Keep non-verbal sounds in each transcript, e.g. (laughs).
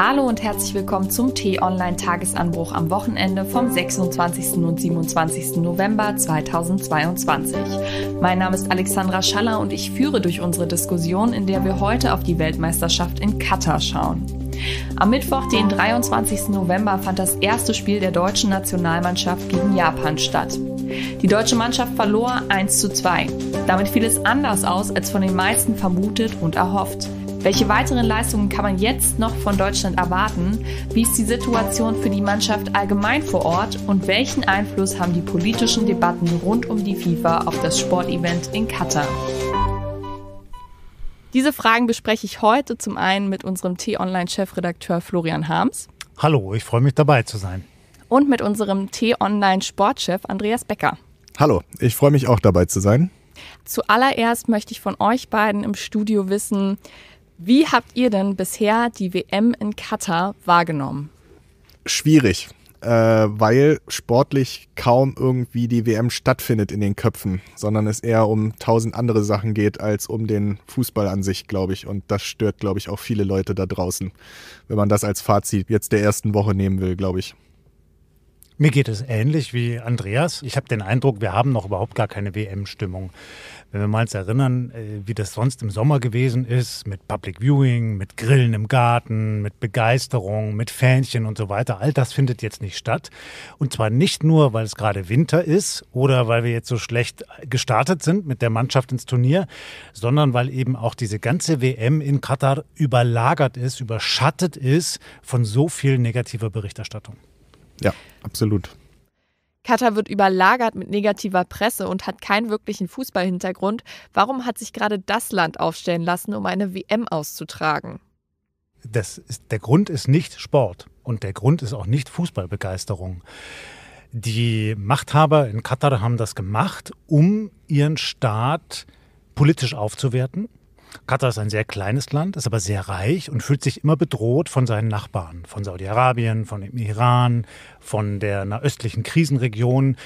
Hallo und herzlich willkommen zum T-Online-Tagesanbruch am Wochenende vom 26. und 27. November 2022. Mein Name ist Alexandra Schaller und ich führe durch unsere Diskussion, in der wir heute auf die Weltmeisterschaft in Katar schauen. Am Mittwoch, den 23. November, fand das erste Spiel der deutschen Nationalmannschaft gegen Japan statt. Die deutsche Mannschaft verlor 1 zu 2. Damit fiel es anders aus als von den meisten vermutet und erhofft. Welche weiteren Leistungen kann man jetzt noch von Deutschland erwarten? Wie ist die Situation für die Mannschaft allgemein vor Ort? Und welchen Einfluss haben die politischen Debatten rund um die FIFA auf das Sportevent in Katar? Diese Fragen bespreche ich heute zum einen mit unserem T-Online-Chefredakteur Florian Harms. Hallo, ich freue mich dabei zu sein. Und mit unserem T-Online-Sportchef Andreas Becker. Hallo, ich freue mich auch dabei zu sein. Zuallererst möchte ich von euch beiden im Studio wissen, wie habt ihr denn bisher die WM in Katar wahrgenommen? Schwierig, äh, weil sportlich kaum irgendwie die WM stattfindet in den Köpfen, sondern es eher um tausend andere Sachen geht als um den Fußball an sich, glaube ich. Und das stört, glaube ich, auch viele Leute da draußen, wenn man das als Fazit jetzt der ersten Woche nehmen will, glaube ich. Mir geht es ähnlich wie Andreas. Ich habe den Eindruck, wir haben noch überhaupt gar keine WM-Stimmung wenn wir mal uns erinnern, äh, wie das sonst im Sommer gewesen ist, mit Public Viewing, mit Grillen im Garten, mit Begeisterung, mit Fähnchen und so weiter, all das findet jetzt nicht statt. Und zwar nicht nur, weil es gerade Winter ist oder weil wir jetzt so schlecht gestartet sind mit der Mannschaft ins Turnier, sondern weil eben auch diese ganze WM in Katar überlagert ist, überschattet ist von so viel negativer Berichterstattung. Ja, absolut. Katar wird überlagert mit negativer Presse und hat keinen wirklichen Fußballhintergrund. Warum hat sich gerade das Land aufstellen lassen, um eine WM auszutragen? Ist, der Grund ist nicht Sport und der Grund ist auch nicht Fußballbegeisterung. Die Machthaber in Katar haben das gemacht, um ihren Staat politisch aufzuwerten Katar ist ein sehr kleines Land, ist aber sehr reich und fühlt sich immer bedroht von seinen Nachbarn, von Saudi-Arabien, von dem Iran, von der östlichen Krisenregion.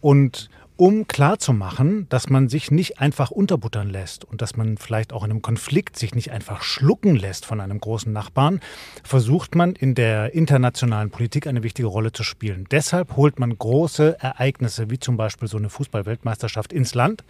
Und um klarzumachen, dass man sich nicht einfach unterbuttern lässt und dass man vielleicht auch in einem Konflikt sich nicht einfach schlucken lässt von einem großen Nachbarn, versucht man in der internationalen Politik eine wichtige Rolle zu spielen. Deshalb holt man große Ereignisse wie zum Beispiel so eine Fußballweltmeisterschaft ins Land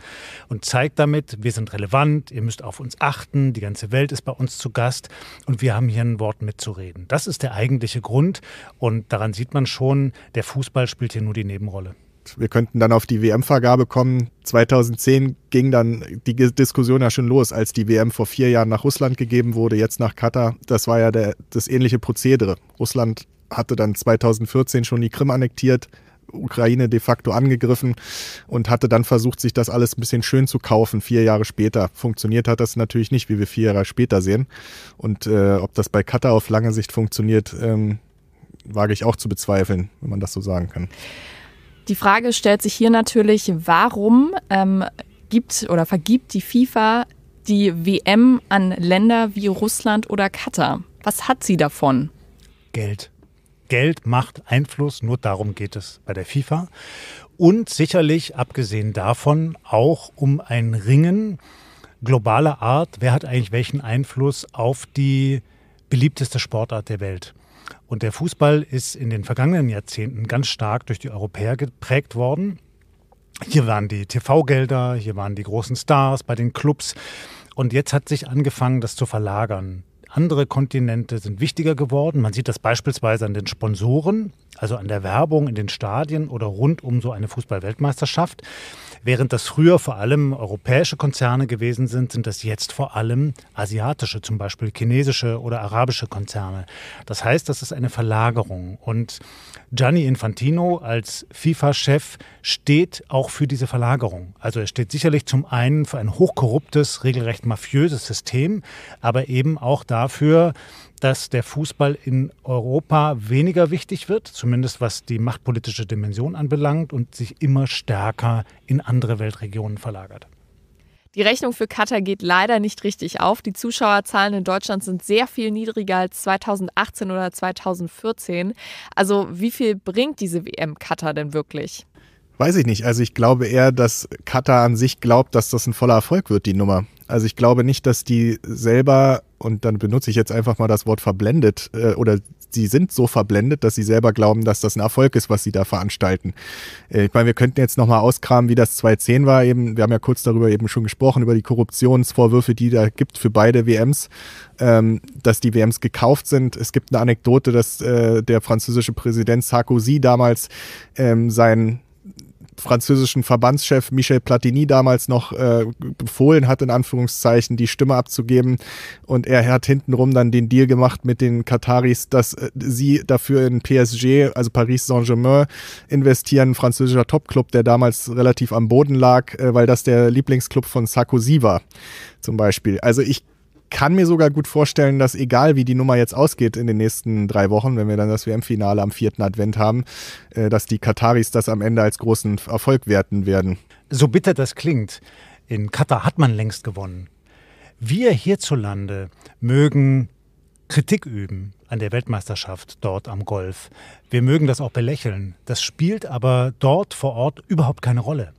und zeigt damit, wir sind relevant, ihr müsst auf uns achten, die ganze Welt ist bei uns zu Gast und wir haben hier ein Wort mitzureden. Das ist der eigentliche Grund und daran sieht man schon, der Fußball spielt hier nur die Nebenrolle wir könnten dann auf die WM-Vergabe kommen. 2010 ging dann die Diskussion ja schon los, als die WM vor vier Jahren nach Russland gegeben wurde, jetzt nach Katar. Das war ja der, das ähnliche Prozedere. Russland hatte dann 2014 schon die Krim annektiert, Ukraine de facto angegriffen und hatte dann versucht, sich das alles ein bisschen schön zu kaufen. Vier Jahre später funktioniert hat das natürlich nicht, wie wir vier Jahre später sehen. Und äh, ob das bei Katar auf lange Sicht funktioniert, ähm, wage ich auch zu bezweifeln, wenn man das so sagen kann. Die Frage stellt sich hier natürlich, warum ähm, gibt oder vergibt die FIFA die WM an Länder wie Russland oder Katar? Was hat sie davon? Geld. Geld, Macht, Einfluss, nur darum geht es bei der FIFA. Und sicherlich, abgesehen davon, auch um ein Ringen globaler Art, wer hat eigentlich welchen Einfluss auf die beliebteste Sportart der Welt. Und der Fußball ist in den vergangenen Jahrzehnten ganz stark durch die Europäer geprägt worden. Hier waren die TV-Gelder, hier waren die großen Stars bei den Clubs. Und jetzt hat sich angefangen, das zu verlagern. Andere Kontinente sind wichtiger geworden. Man sieht das beispielsweise an den Sponsoren also an der Werbung in den Stadien oder rund um so eine Fußball-Weltmeisterschaft. Während das früher vor allem europäische Konzerne gewesen sind, sind das jetzt vor allem asiatische, zum Beispiel chinesische oder arabische Konzerne. Das heißt, das ist eine Verlagerung. Und Gianni Infantino als FIFA-Chef steht auch für diese Verlagerung. Also er steht sicherlich zum einen für ein hochkorruptes, regelrecht mafiöses System, aber eben auch dafür, dass der Fußball in Europa weniger wichtig wird, zumindest was die machtpolitische Dimension anbelangt und sich immer stärker in andere Weltregionen verlagert. Die Rechnung für Katar geht leider nicht richtig auf. Die Zuschauerzahlen in Deutschland sind sehr viel niedriger als 2018 oder 2014. Also wie viel bringt diese WM Katar denn wirklich? Weiß ich nicht. Also ich glaube eher, dass Katar an sich glaubt, dass das ein voller Erfolg wird, die Nummer. Also ich glaube nicht, dass die selber, und dann benutze ich jetzt einfach mal das Wort verblendet, äh, oder sie sind so verblendet, dass sie selber glauben, dass das ein Erfolg ist, was sie da veranstalten. Äh, ich meine, wir könnten jetzt nochmal auskramen, wie das 2010 war eben. Wir haben ja kurz darüber eben schon gesprochen, über die Korruptionsvorwürfe, die da gibt für beide WMs, ähm, dass die WMs gekauft sind. Es gibt eine Anekdote, dass äh, der französische Präsident Sarkozy damals ähm, sein französischen Verbandschef Michel Platini damals noch äh, befohlen hat, in Anführungszeichen, die Stimme abzugeben. Und er hat hintenrum dann den Deal gemacht mit den Kataris, dass äh, sie dafür in PSG, also Paris Saint-Germain, investieren, französischer Topclub, der damals relativ am Boden lag, äh, weil das der Lieblingsclub von Sarkozy war, zum Beispiel. Also ich kann mir sogar gut vorstellen, dass egal wie die Nummer jetzt ausgeht in den nächsten drei Wochen, wenn wir dann das WM-Finale am vierten Advent haben, äh, dass die Kataris das am Ende als großen Erfolg werten werden. So bitter das klingt, in Katar hat man längst gewonnen. Wir hierzulande mögen Kritik üben an der Weltmeisterschaft dort am Golf. Wir mögen das auch belächeln. Das spielt aber dort vor Ort überhaupt keine Rolle.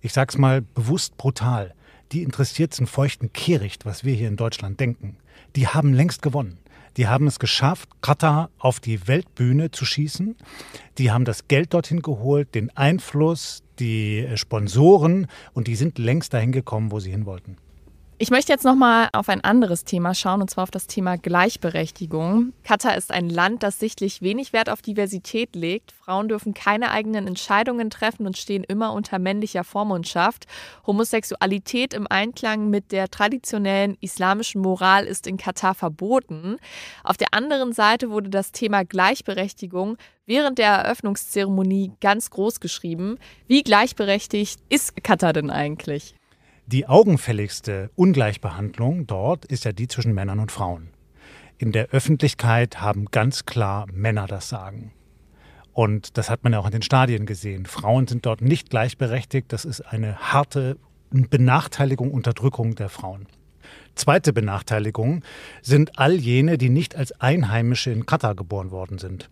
Ich sag's mal bewusst brutal die interessiert es einen feuchten Kehricht, was wir hier in Deutschland denken. Die haben längst gewonnen. Die haben es geschafft, Katar auf die Weltbühne zu schießen. Die haben das Geld dorthin geholt, den Einfluss, die Sponsoren und die sind längst dahin gekommen, wo sie hin wollten. Ich möchte jetzt nochmal auf ein anderes Thema schauen, und zwar auf das Thema Gleichberechtigung. Katar ist ein Land, das sichtlich wenig Wert auf Diversität legt. Frauen dürfen keine eigenen Entscheidungen treffen und stehen immer unter männlicher Vormundschaft. Homosexualität im Einklang mit der traditionellen islamischen Moral ist in Katar verboten. Auf der anderen Seite wurde das Thema Gleichberechtigung während der Eröffnungszeremonie ganz groß geschrieben. Wie gleichberechtigt ist Katar denn eigentlich? Die augenfälligste Ungleichbehandlung dort ist ja die zwischen Männern und Frauen. In der Öffentlichkeit haben ganz klar Männer das Sagen. Und das hat man ja auch in den Stadien gesehen. Frauen sind dort nicht gleichberechtigt. Das ist eine harte Benachteiligung, Unterdrückung der Frauen. Zweite Benachteiligung sind all jene, die nicht als Einheimische in Katar geboren worden sind.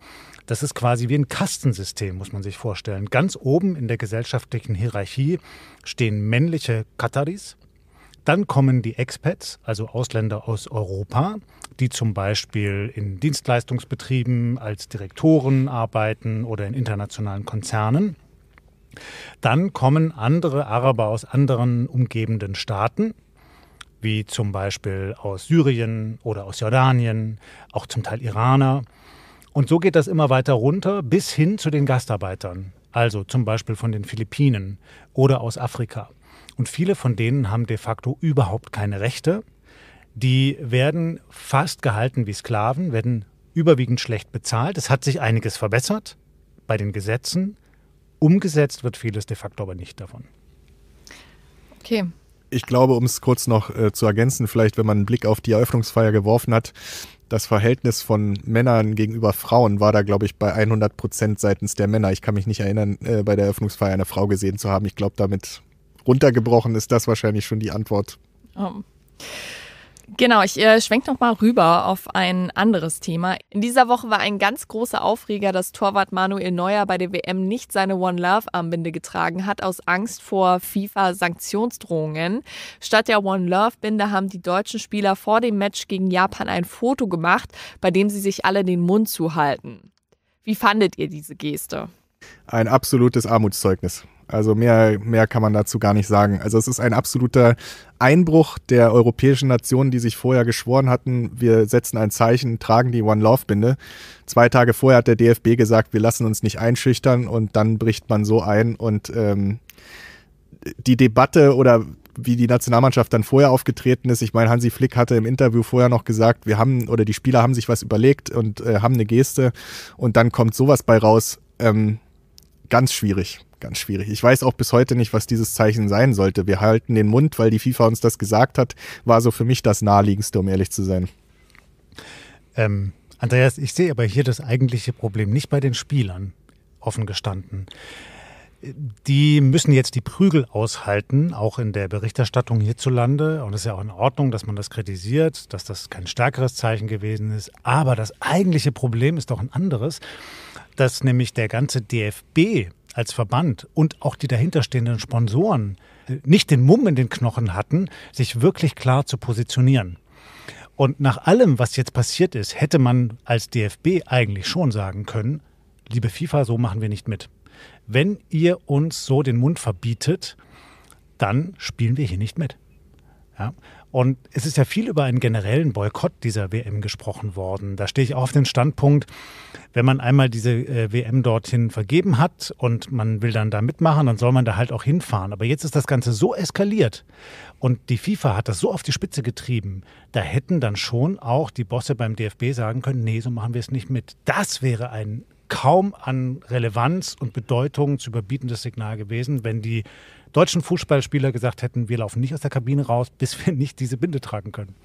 Das ist quasi wie ein Kastensystem, muss man sich vorstellen. Ganz oben in der gesellschaftlichen Hierarchie stehen männliche Kataris. Dann kommen die Expats, also Ausländer aus Europa, die zum Beispiel in Dienstleistungsbetrieben als Direktoren arbeiten oder in internationalen Konzernen. Dann kommen andere Araber aus anderen umgebenden Staaten, wie zum Beispiel aus Syrien oder aus Jordanien, auch zum Teil Iraner. Und so geht das immer weiter runter bis hin zu den Gastarbeitern, also zum Beispiel von den Philippinen oder aus Afrika. Und viele von denen haben de facto überhaupt keine Rechte. Die werden fast gehalten wie Sklaven, werden überwiegend schlecht bezahlt. Es hat sich einiges verbessert bei den Gesetzen. Umgesetzt wird vieles de facto aber nicht davon. Okay, ich glaube, um es kurz noch äh, zu ergänzen, vielleicht, wenn man einen Blick auf die Eröffnungsfeier geworfen hat, das Verhältnis von Männern gegenüber Frauen war da, glaube ich, bei 100 Prozent seitens der Männer. Ich kann mich nicht erinnern, äh, bei der Eröffnungsfeier eine Frau gesehen zu haben. Ich glaube, damit runtergebrochen ist das wahrscheinlich schon die Antwort. Um. Ähm. Genau, ich äh, schwenke nochmal rüber auf ein anderes Thema. In dieser Woche war ein ganz großer Aufreger, dass Torwart Manuel Neuer bei der WM nicht seine One Love Armbinde getragen hat, aus Angst vor FIFA-Sanktionsdrohungen. Statt der One Love Binde haben die deutschen Spieler vor dem Match gegen Japan ein Foto gemacht, bei dem sie sich alle den Mund zuhalten. Wie fandet ihr diese Geste? Ein absolutes Armutszeugnis. Also mehr, mehr kann man dazu gar nicht sagen. Also es ist ein absoluter Einbruch der europäischen Nationen, die sich vorher geschworen hatten, wir setzen ein Zeichen, tragen die One Love Binde. Zwei Tage vorher hat der DFB gesagt, wir lassen uns nicht einschüchtern und dann bricht man so ein und ähm, die Debatte oder wie die Nationalmannschaft dann vorher aufgetreten ist. Ich meine, Hansi Flick hatte im Interview vorher noch gesagt, wir haben oder die Spieler haben sich was überlegt und äh, haben eine Geste und dann kommt sowas bei raus. Ähm, ganz schwierig, ganz schwierig. Ich weiß auch bis heute nicht, was dieses Zeichen sein sollte. Wir halten den Mund, weil die FIFA uns das gesagt hat, war so für mich das naheliegendste, um ehrlich zu sein. Ähm, Andreas, ich sehe aber hier das eigentliche Problem nicht bei den Spielern, offen gestanden. Die müssen jetzt die Prügel aushalten, auch in der Berichterstattung hierzulande. Und es ist ja auch in Ordnung, dass man das kritisiert, dass das kein stärkeres Zeichen gewesen ist. Aber das eigentliche Problem ist doch ein anderes, dass nämlich der ganze DFB als Verband und auch die dahinterstehenden Sponsoren nicht den Mumm in den Knochen hatten, sich wirklich klar zu positionieren. Und nach allem, was jetzt passiert ist, hätte man als DFB eigentlich schon sagen können, liebe FIFA, so machen wir nicht mit. Wenn ihr uns so den Mund verbietet, dann spielen wir hier nicht mit. Ja? Und es ist ja viel über einen generellen Boykott dieser WM gesprochen worden. Da stehe ich auch auf den Standpunkt, wenn man einmal diese äh, WM dorthin vergeben hat und man will dann da mitmachen, dann soll man da halt auch hinfahren. Aber jetzt ist das Ganze so eskaliert und die FIFA hat das so auf die Spitze getrieben, da hätten dann schon auch die Bosse beim DFB sagen können, nee, so machen wir es nicht mit. Das wäre ein kaum an Relevanz und Bedeutung zu überbietendes Signal gewesen, wenn die deutschen Fußballspieler gesagt hätten, wir laufen nicht aus der Kabine raus, bis wir nicht diese Binde tragen können.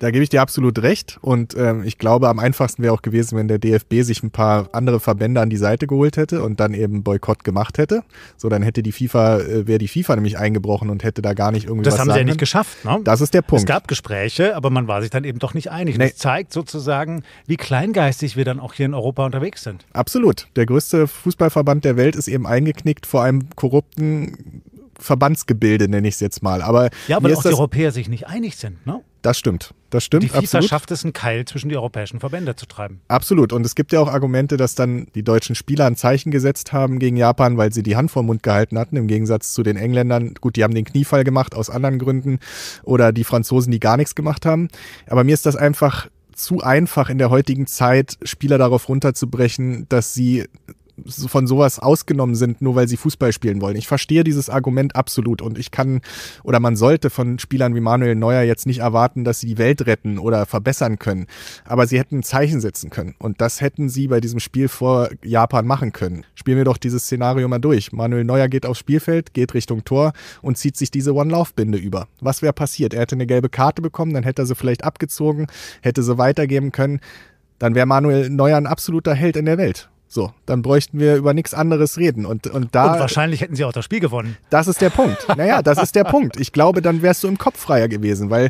Da gebe ich dir absolut recht. Und ähm, ich glaube, am einfachsten wäre auch gewesen, wenn der DFB sich ein paar andere Verbände an die Seite geholt hätte und dann eben Boykott gemacht hätte. So, dann hätte die FIFA, äh, wäre die FIFA nämlich eingebrochen und hätte da gar nicht irgendwie. Das haben sie ja nicht geschafft, ne? Das ist der Punkt. Es gab Gespräche, aber man war sich dann eben doch nicht einig. Nee. Das zeigt sozusagen, wie kleingeistig wir dann auch hier in Europa unterwegs sind. Absolut. Der größte Fußballverband der Welt ist eben eingeknickt vor einem korrupten Verbandsgebilde, nenne ich es jetzt mal. Aber ja, weil auch die Europäer sich nicht einig sind, ne? Das stimmt, das stimmt. Die FIFA absolut. schafft es, einen Keil zwischen die europäischen Verbände zu treiben. Absolut. Und es gibt ja auch Argumente, dass dann die deutschen Spieler ein Zeichen gesetzt haben gegen Japan, weil sie die Hand vor Mund gehalten hatten, im Gegensatz zu den Engländern. Gut, die haben den Kniefall gemacht aus anderen Gründen oder die Franzosen, die gar nichts gemacht haben. Aber mir ist das einfach zu einfach in der heutigen Zeit, Spieler darauf runterzubrechen, dass sie von sowas ausgenommen sind, nur weil sie Fußball spielen wollen. Ich verstehe dieses Argument absolut und ich kann oder man sollte von Spielern wie Manuel Neuer jetzt nicht erwarten, dass sie die Welt retten oder verbessern können. Aber sie hätten ein Zeichen setzen können und das hätten sie bei diesem Spiel vor Japan machen können. Spielen wir doch dieses Szenario mal durch. Manuel Neuer geht aufs Spielfeld, geht Richtung Tor und zieht sich diese One-Lauf-Binde über. Was wäre passiert? Er hätte eine gelbe Karte bekommen, dann hätte er sie vielleicht abgezogen, hätte sie weitergeben können. Dann wäre Manuel Neuer ein absoluter Held in der Welt. So, dann bräuchten wir über nichts anderes reden. Und, und, da, und wahrscheinlich hätten sie auch das Spiel gewonnen. Das ist der Punkt. (laughs) Naja, das ist der Punkt. Ich glaube, dann wärst du im Kopf freier gewesen, weil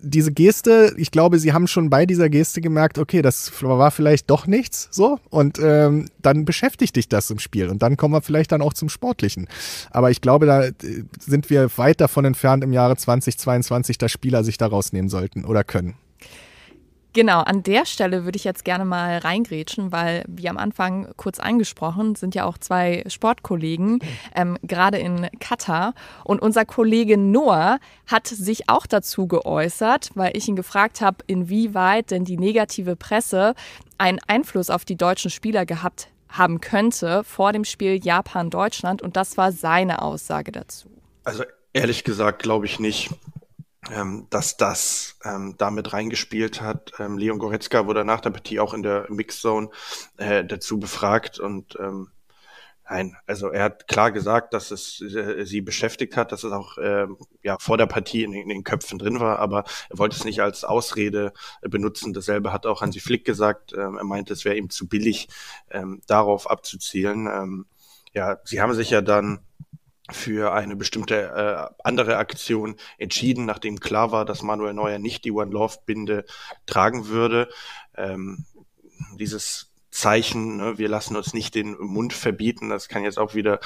diese Geste, ich glaube, sie haben schon bei dieser Geste gemerkt, okay, das war vielleicht doch nichts so. Und ähm, dann beschäftigt dich das im Spiel. Und dann kommen wir vielleicht dann auch zum Sportlichen. Aber ich glaube, da äh, sind wir weit davon entfernt, im Jahre 2022, dass Spieler sich da rausnehmen sollten oder können. Genau, an der Stelle würde ich jetzt gerne mal reingrätschen, weil, wie am Anfang kurz angesprochen, sind ja auch zwei Sportkollegen, (laughs) ähm, gerade in Katar. Und unser Kollege Noah hat sich auch dazu geäußert, weil ich ihn gefragt habe, inwieweit denn die negative Presse einen Einfluss auf die deutschen Spieler gehabt haben könnte vor dem Spiel Japan-Deutschland. Und das war seine Aussage dazu. Also ehrlich gesagt glaube ich nicht ähm, dass das ähm, damit reingespielt hat. Ähm, Leon Goretzka wurde nach der Partie auch in der Mixzone äh, dazu befragt und ähm, Nein, also er hat klar gesagt, dass es äh, sie beschäftigt hat, dass es auch äh, ja vor der Partie in, in, den Köpfen drin war, aber er wollte es nicht als Ausrede benutzen. Dasselbe hat auch Hansi Flick gesagt. Ähm, er meinte, es wäre ihm zu billig, ähm, darauf abzuzielen. Ähm, ja, sie haben sich ja dann für eine bestimmte äh, andere Aktion entschieden, nachdem klar war, dass Manuel Neuer nicht die One Love Binde tragen würde. Ähm, dieses Zeichen, ne, wir lassen uns nicht den Mund verbieten, das kann jetzt auch wieder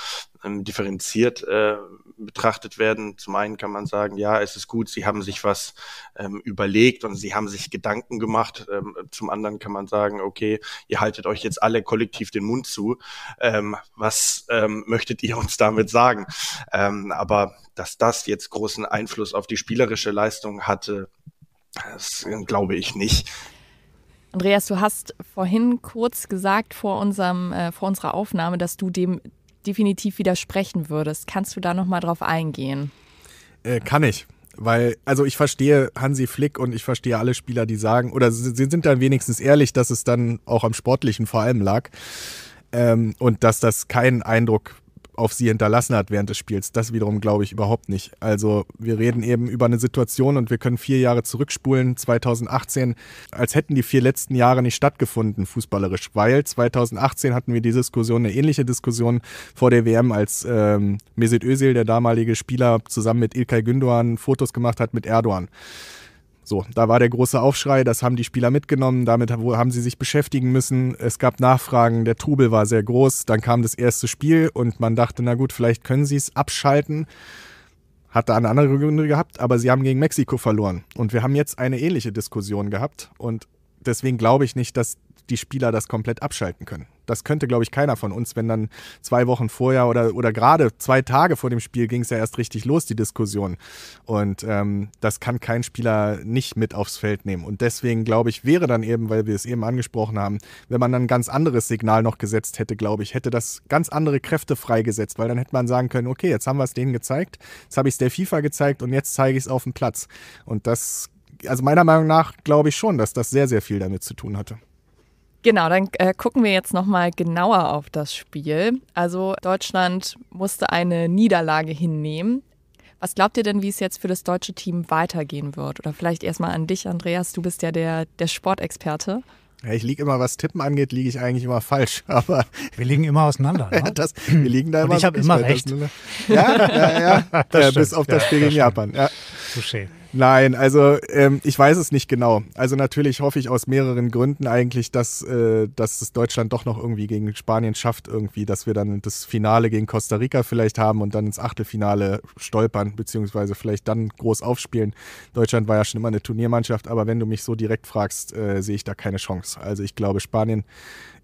ähm, differenziert äh, betrachtet werden. Zum einen kann man sagen, ja, es ist gut, sie haben sich was ähm, überlegt und sie haben sich Gedanken gemacht. Ähm, zum anderen kann man sagen, okay, ihr haltet euch jetzt alle kollektiv den Mund zu. Ähm, was ähm, möchtet ihr uns damit sagen? Ähm, aber dass das jetzt großen Einfluss auf die spielerische Leistung hatte, das ähm, glaube ich nicht. Andreas, du hast vorhin kurz gesagt vor, unserem, äh, vor unserer Aufnahme, dass du dem definitiv widersprechen würdest. Kannst du da nochmal drauf eingehen? Äh, kann ich. Weil, also ich verstehe Hansi Flick und ich verstehe alle Spieler, die sagen, oder sie sind dann wenigstens ehrlich, dass es dann auch am Sportlichen vor allem lag. Ähm, und dass das keinen Eindruck auf sie hinterlassen hat während des Spiels. Das wiederum glaube ich überhaupt nicht. Also wir reden eben über eine Situation und wir können vier Jahre zurückspulen, 2018, als hätten die vier letzten Jahre nicht stattgefunden, fußballerisch. Weil 2018 hatten wir die Diskussion, eine ähnliche Diskussion vor der WM, als ähm, Mesut Özil, der damalige Spieler, zusammen mit Ilkay Gündoğan Fotos gemacht hat mit Erdogan. So, da war der große Aufschrei, das haben die Spieler mitgenommen, damit haben sie sich beschäftigen müssen. Es gab Nachfragen, der Trubel war sehr groß, dann kam das erste Spiel und man dachte, na gut, vielleicht können sie es abschalten. Hat da eine andere Gründe gehabt, aber sie haben gegen Mexiko verloren. Und wir haben jetzt eine ähnliche Diskussion gehabt und deswegen glaube ich nicht, dass die Spieler das komplett abschalten können das könnte, glaube ich, keiner von uns, wenn dann zwei Wochen vorher oder, oder gerade zwei Tage vor dem Spiel ging es ja erst richtig los, die Diskussion. Und ähm, das kann kein Spieler nicht mit aufs Feld nehmen. Und deswegen, glaube ich, wäre dann eben, weil wir es eben angesprochen haben, wenn man dann ein ganz anderes Signal noch gesetzt hätte, glaube ich, hätte das ganz andere Kräfte freigesetzt, weil dann hätte man sagen können, okay, jetzt haben wir es denen gezeigt, jetzt habe ich es der FIFA gezeigt und jetzt zeige ich es auf dem Platz. Und das, also meiner Meinung nach, glaube ich schon, dass das sehr, sehr viel damit zu tun hatte. Genau, dann äh, gucken wir jetzt nochmal genauer auf das Spiel. Also Deutschland musste eine Niederlage hinnehmen. Was glaubt ihr denn, wie es jetzt für das deutsche Team weitergehen wird? Oder vielleicht erstmal an dich, Andreas, du bist ja der, der Sportexperte. Ja, ich liege immer, was Tippen angeht, liege ich eigentlich immer falsch. (laughs) Aber wir liegen immer auseinander. (laughs) Ne? das, wir liegen da immer. Und ich habe immer recht. Das, ne? Ja, ja, ja. ja (laughs) bis auf das Spiel gegen Japan. Ja. So schön. Nein, also ähm, ich weiß es nicht genau. Also natürlich hoffe ich aus mehreren Gründen eigentlich, dass, äh, dass es Deutschland doch noch irgendwie gegen Spanien schafft, irgendwie, dass wir dann das Finale gegen Costa Rica vielleicht haben und dann ins Achtelfinale stolpern, beziehungsweise vielleicht dann groß aufspielen. Deutschland war ja schon immer eine Turniermannschaft, aber wenn du mich so direkt fragst, äh, sehe ich da keine Chance. Also ich glaube, Spanien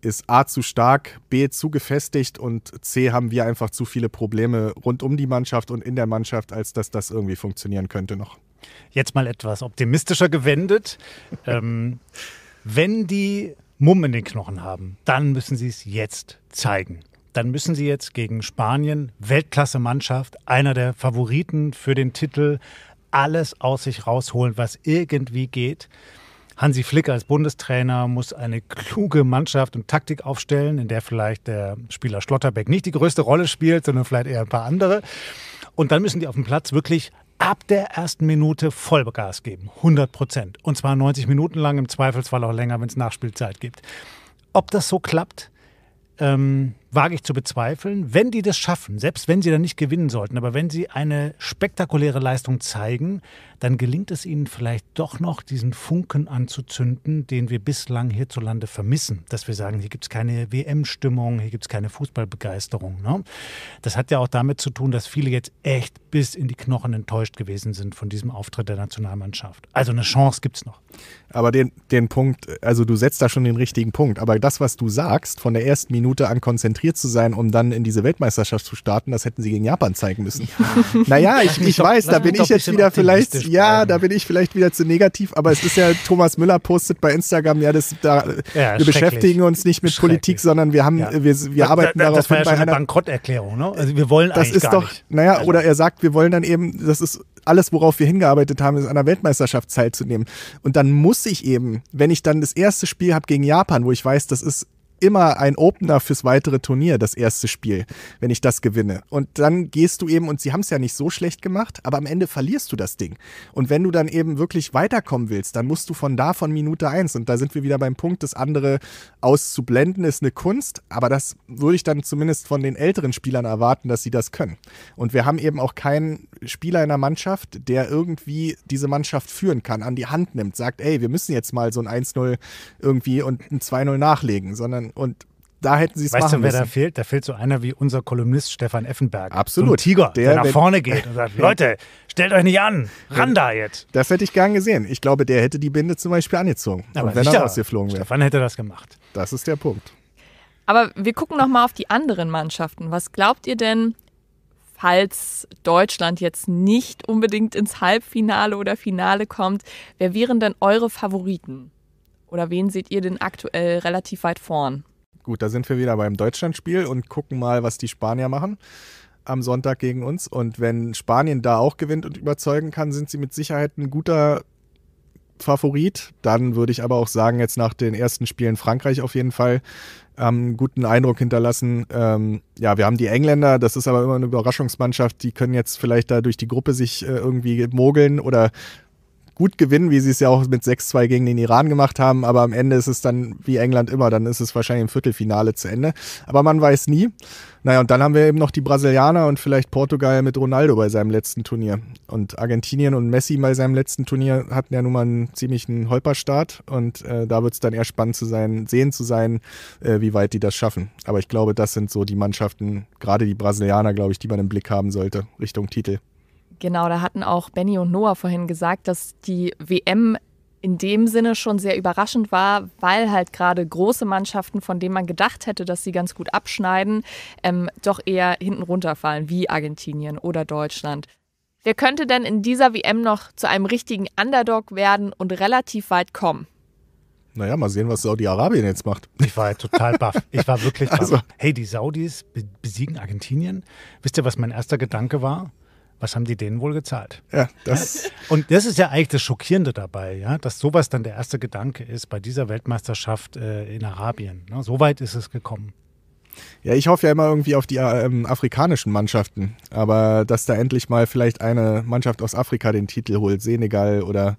ist A zu stark, B zu gefestigt und C haben wir einfach zu viele Probleme rund um die Mannschaft und in der Mannschaft, als dass das irgendwie funktionieren könnte noch. Jetzt mal etwas optimistischer gewendet. (laughs) ähm, wenn die Mumm in den Knochen haben, dann müssen sie es jetzt zeigen. Dann müssen sie jetzt gegen Spanien, Weltklasse-Mannschaft, einer der Favoriten für den Titel, alles aus sich rausholen, was irgendwie geht. Hansi Flick als Bundestrainer muss eine kluge Mannschaft und Taktik aufstellen, in der vielleicht der Spieler Schlotterbeck nicht die größte Rolle spielt, sondern vielleicht eher ein paar andere. Und dann müssen die auf dem Platz wirklich ab der ersten Minute Vollgas geben, 100 Prozent. Und zwar 90 Minuten lang, im Zweifelsfall auch länger, wenn es Nachspielzeit gibt. Ob das so klappt, ähm, wage ich zu bezweifeln. Wenn die das schaffen, selbst wenn sie dann nicht gewinnen sollten, aber wenn sie eine spektakuläre Leistung zeigen, dann gelingt es ihnen vielleicht doch noch, diesen Funken anzuzünden, den wir bislang hierzulande vermissen. Dass wir sagen, hier gibt es keine WM-Stimmung, hier gibt es keine Fußballbegeisterung. Ne? Das hat ja auch damit zu tun, dass viele jetzt echt bis in die Knochen enttäuscht gewesen sind von diesem Auftritt der Nationalmannschaft. Also eine Chance gibt es noch. Aber den, den Punkt, also du setzt da schon den richtigen Punkt. Aber das, was du sagst, von der ersten Minute an konzentriert zu sein, um dann in diese Weltmeisterschaft zu starten, das hätten sie gegen Japan zeigen müssen. Ja. Naja, ich, ich, ich weiß, da bin ich jetzt wieder vielleicht ja, ähm. da bin ich vielleicht wieder zu negativ, aber es ist ja, Thomas Müller postet bei Instagram, ja, das, da, ja, wir beschäftigen uns nicht mit Politik, sondern wir haben, ja. wir, wir arbeiten da, da, darauf hin. Das war ja schon eine Bankrotterklärung, ne? Also wir wollen das eigentlich ist doch, nicht. Naja, also. oder er sagt, wir wollen dann eben, das ist alles, worauf wir hingearbeitet haben, ist an der Weltmeisterschaft teilzunehmen. Und dann muss ich eben, wenn ich dann das erste Spiel habe gegen Japan, wo ich weiß, das ist immer ein Opener fürs weitere Turnier, das erste Spiel, wenn ich das gewinne. Und dann gehst du eben, und sie haben es ja nicht so schlecht gemacht, aber am Ende verlierst du das Ding. Und wenn du dann eben wirklich weiterkommen willst, dann musst du von da von Minute eins und da sind wir wieder beim Punkt, das andere auszublenden ist eine Kunst, aber das würde ich dann zumindest von den älteren Spielern erwarten, dass sie das können. Und wir haben eben auch keinen Spieler in der Mannschaft, der irgendwie diese Mannschaft führen kann, an die Hand nimmt, sagt, ey, wir müssen jetzt mal so ein 1-0 irgendwie und ein 2-0 nachlegen, sondern und da hätten sie es machen Weißt du, wer da fehlt? Da fehlt so einer wie unser Kolumnist Stefan Effenberg. Absolut. So ein Tiger, der, der nach wenn, vorne geht und sagt, (laughs) Leute, stellt euch nicht an, ran da jetzt. Das hätte ich gern gesehen. Ich glaube, der hätte die Binde zum Beispiel angezogen, Aber wenn er rausgeflogen wäre. Stefan hätte das gemacht. Das ist der Punkt. Aber wir gucken nochmal auf die anderen Mannschaften. Was glaubt ihr denn, falls Deutschland jetzt nicht unbedingt ins Halbfinale oder Finale kommt, wer wären denn eure Favoriten? Oder wen seht ihr denn aktuell relativ weit vorn? Gut, da sind wir wieder beim Deutschlandspiel und gucken mal, was die Spanier machen am Sonntag gegen uns. Und wenn Spanien da auch gewinnt und überzeugen kann, sind sie mit Sicherheit ein guter Favorit. Dann würde ich aber auch sagen, jetzt nach den ersten Spielen Frankreich auf jeden Fall ähm, guten Eindruck hinterlassen. Ähm, ja, wir haben die Engländer, das ist aber immer eine Überraschungsmannschaft, die können jetzt vielleicht da durch die Gruppe sich äh, irgendwie mogeln oder gut gewinnen, wie sie es ja auch mit 6-2 gegen den Iran gemacht haben, aber am Ende ist es dann wie England immer, dann ist es wahrscheinlich im Viertelfinale zu Ende. Aber man weiß nie. Naja, und dann haben wir eben noch die Brasilianer und vielleicht Portugal mit Ronaldo bei seinem letzten Turnier. Und Argentinien und Messi bei seinem letzten Turnier hatten ja nun mal einen ziemlichen Holperstart. Und äh, da wird es dann eher spannend zu sein, sehen zu sein, äh, wie weit die das schaffen. Aber ich glaube, das sind so die Mannschaften, gerade die Brasilianer, glaube ich, die man im Blick haben sollte, Richtung Titel. Genau, da hatten auch Benny und Noah vorhin gesagt, dass die WM in dem Sinne schon sehr überraschend war, weil halt gerade große Mannschaften, von denen man gedacht hätte, dass sie ganz gut abschneiden, ähm, doch eher hinten runterfallen, wie Argentinien oder Deutschland. Wer könnte denn in dieser WM noch zu einem richtigen Underdog werden und relativ weit kommen? Naja, mal sehen, was Saudi-Arabien jetzt macht. Ich war ja halt total baff. Ich war wirklich (laughs) baff. Also. Hey, die Saudis besiegen Argentinien. Wisst ihr, was mein erster Gedanke war? was haben die denen wohl gezahlt? Ja, das. (laughs) Und das ist ja eigentlich das Schockierende dabei, ja, dass sowas dann der erste Gedanke ist bei dieser Weltmeisterschaft äh, in Arabien. Ne? So weit ist es gekommen. Ja, ich hoffe ja immer irgendwie auf die ähm, afrikanischen Mannschaften, aber dass da endlich mal vielleicht eine Mannschaft aus Afrika den Titel holt, Senegal oder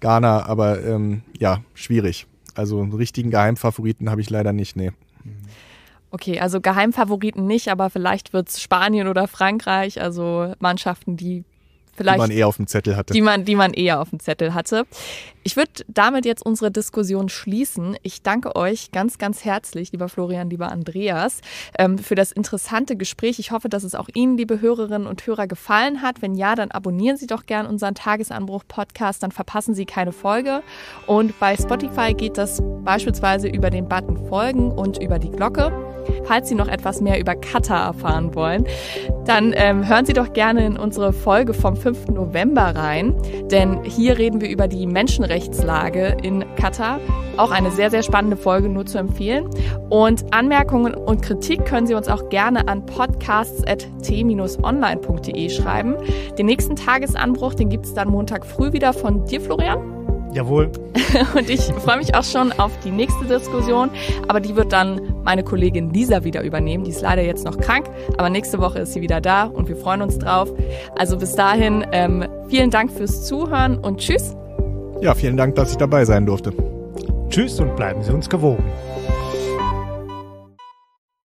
Ghana, aber ähm, ja, schwierig. Also einen richtigen Geheimfavoriten habe ich leider nicht, nee. Mhm. Okay, also Geheimfavoriten nicht, aber vielleicht wird es Spanien oder Frankreich, also Mannschaften, die vielleicht. Die man eher auf dem Zettel hatte. Die man, die man eher auf dem Zettel hatte. Ich würde damit jetzt unsere Diskussion schließen. Ich danke euch ganz, ganz herzlich, lieber Florian, lieber Andreas, ähm, für das interessante Gespräch. Ich hoffe, dass es auch Ihnen, liebe Hörerinnen und Hörer, gefallen hat. Wenn ja, dann abonnieren Sie doch gern unseren Tagesanbruch-Podcast, dann verpassen Sie keine Folge. Und bei Spotify geht das beispielsweise über den Button Folgen und über die Glocke. Falls Sie noch etwas mehr über Kata erfahren wollen, dann ähm, hören Sie doch gerne in unsere Folge vom 5. November rein, denn hier reden wir über die Menschenrechte Menschenrechtslage in Katar. Auch eine sehr, sehr spannende Folge nur zu empfehlen. Und Anmerkungen und Kritik können Sie uns auch gerne an podcasts.t-online.de schreiben. Den nächsten Tagesanbruch, den gibt es dann Montag früh wieder von dir, Florian. Jawohl. (laughs) Und ich freue mich auch schon auf die nächste Diskussion, aber die wird dann meine Kollegin Lisa wieder übernehmen. Die ist leider jetzt noch krank, aber nächste Woche ist sie wieder da und wir freuen uns drauf. Also bis dahin, ähm, vielen Dank fürs Zuhören und tschüss. Ja, vielen Dank, dass ich dabei sein durfte. Tschüss und bleiben Sie uns gewogen.